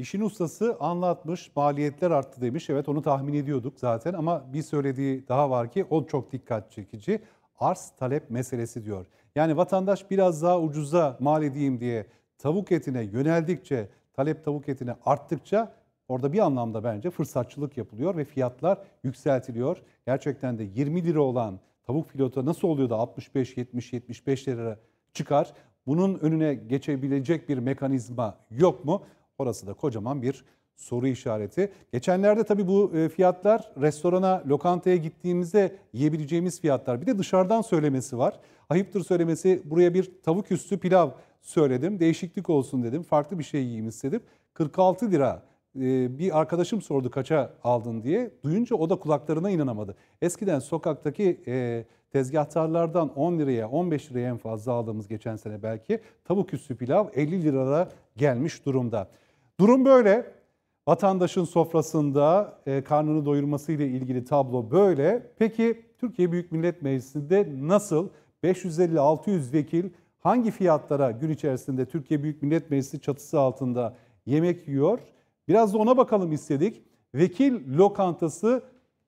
İşin ustası anlatmış, maliyetler arttı demiş. Evet onu tahmin ediyorduk zaten ama bir söylediği daha var ki o çok dikkat çekici. Arz talep meselesi diyor. Yani vatandaş biraz daha ucuza mal edeyim diye tavuk etine yöneldikçe, talep tavuk etine arttıkça orada bir anlamda bence fırsatçılık yapılıyor ve fiyatlar yükseltiliyor. Gerçekten de 20 lira olan tavuk filota nasıl oluyor da 65, 70, 75 lira çıkar? Bunun önüne geçebilecek bir mekanizma yok mu? Orası da kocaman bir soru işareti. Geçenlerde tabii bu e, fiyatlar restorana, lokantaya gittiğimizde yiyebileceğimiz fiyatlar. Bir de dışarıdan söylemesi var. Ayıptır söylemesi buraya bir tavuk üstü pilav söyledim. Değişiklik olsun dedim. Farklı bir şey yiyeyim istedim. 46 lira e, bir arkadaşım sordu kaça aldın diye. Duyunca o da kulaklarına inanamadı. Eskiden sokaktaki e, tezgahtarlardan 10 liraya 15 liraya en fazla aldığımız geçen sene belki tavuk üstü pilav 50 lirada gelmiş durumda. Durum böyle. Vatandaşın sofrasında e, karnını doyurması ile ilgili tablo böyle. Peki Türkiye Büyük Millet Meclisi'nde nasıl 550-600 vekil hangi fiyatlara gün içerisinde Türkiye Büyük Millet Meclisi çatısı altında yemek yiyor? Biraz da ona bakalım istedik. Vekil lokantası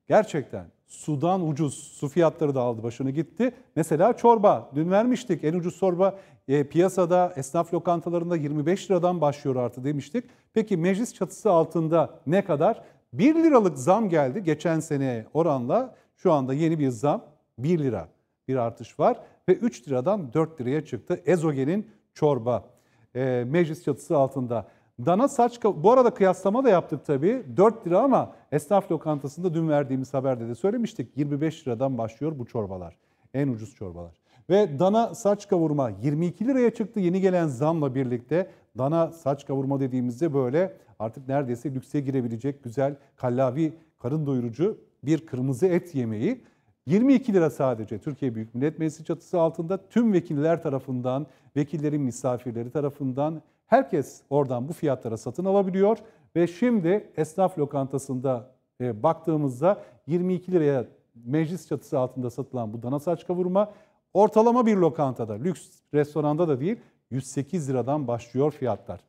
gerçekten sudan ucuz. Su fiyatları da aldı başını gitti. Mesela çorba. Dün vermiştik en ucuz çorba e, piyasada esnaf lokantalarında 25 liradan başlıyor artı demiştik. Peki meclis çatısı altında ne kadar? 1 liralık zam geldi geçen sene oranla. Şu anda yeni bir zam 1 lira bir artış var ve 3 liradan 4 liraya çıktı Ezogen'in çorba e, meclis çatısı altında. Dana saç bu arada kıyaslama da yaptık tabii. 4 lira ama esnaf lokantasında dün verdiğimiz haberde de söylemiştik. 25 liradan başlıyor bu çorbalar. En ucuz çorbalar. Ve dana saç kavurma 22 liraya çıktı yeni gelen zamla birlikte. Dana saç kavurma dediğimizde böyle artık neredeyse lükse girebilecek güzel kallavi karın doyurucu bir kırmızı et yemeği. 22 lira sadece Türkiye Büyük Millet Meclisi çatısı altında tüm vekiller tarafından, vekillerin misafirleri tarafından Herkes oradan bu fiyatlara satın alabiliyor ve şimdi esnaf lokantasında e, baktığımızda 22 liraya meclis çatısı altında satılan bu dana saç kavurma ortalama bir lokantada, lüks restoranda da değil 108 liradan başlıyor fiyatlar.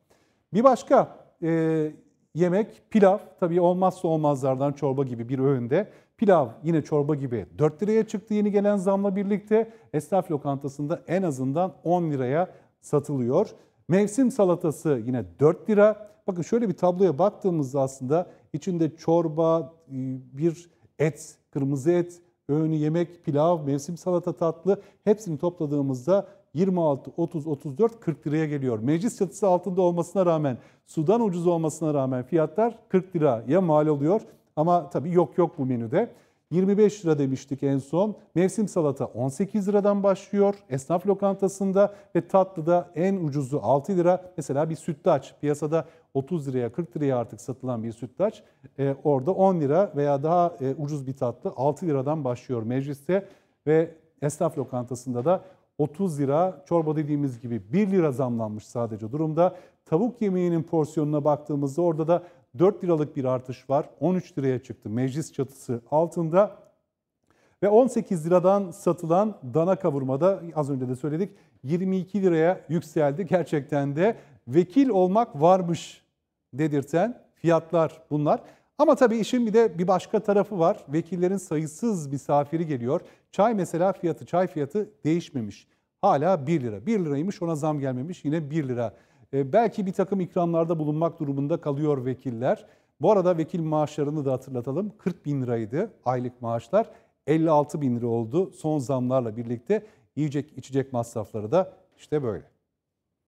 Bir başka e, yemek pilav tabii olmazsa olmazlardan çorba gibi bir öğünde. Pilav yine çorba gibi 4 liraya çıktı yeni gelen zamla birlikte. Esnaf lokantasında en azından 10 liraya satılıyor. Mevsim salatası yine 4 lira. Bakın şöyle bir tabloya baktığımızda aslında içinde çorba, e, bir et, kırmızı et, öğünü yemek, pilav, mevsim salata tatlı hepsini topladığımızda 26, 30, 34, 40 liraya geliyor. Meclis çatısı altında olmasına rağmen, sudan ucuz olmasına rağmen fiyatlar 40 liraya mal oluyor. Ama tabii yok yok bu menüde. 25 lira demiştik en son. Mevsim salata 18 liradan başlıyor esnaf lokantasında ve tatlıda en ucuzu 6 lira. Mesela bir sütlaç piyasada 30 liraya 40 liraya artık satılan bir sütlaç e, orada 10 lira veya daha e, ucuz bir tatlı 6 liradan başlıyor mecliste ve esnaf lokantasında da 30 lira çorba dediğimiz gibi 1 lira zamlanmış sadece durumda. Tavuk yemeğinin porsiyonuna baktığımızda orada da 4 liralık bir artış var. 13 liraya çıktı meclis çatısı altında. Ve 18 liradan satılan dana kavurmada az önce de söyledik 22 liraya yükseldi. Gerçekten de vekil olmak varmış dedirten fiyatlar bunlar. Ama tabii işin bir de bir başka tarafı var. Vekillerin sayısız misafiri geliyor. Çay mesela fiyatı, çay fiyatı değişmemiş. Hala 1 lira. 1 liraymış ona zam gelmemiş yine 1 lira ee, belki bir takım ikramlarda bulunmak durumunda kalıyor vekiller. Bu arada vekil maaşlarını da hatırlatalım. 40 bin liraydı aylık maaşlar. 56 bin lira oldu son zamlarla birlikte. Yiyecek içecek masrafları da işte böyle.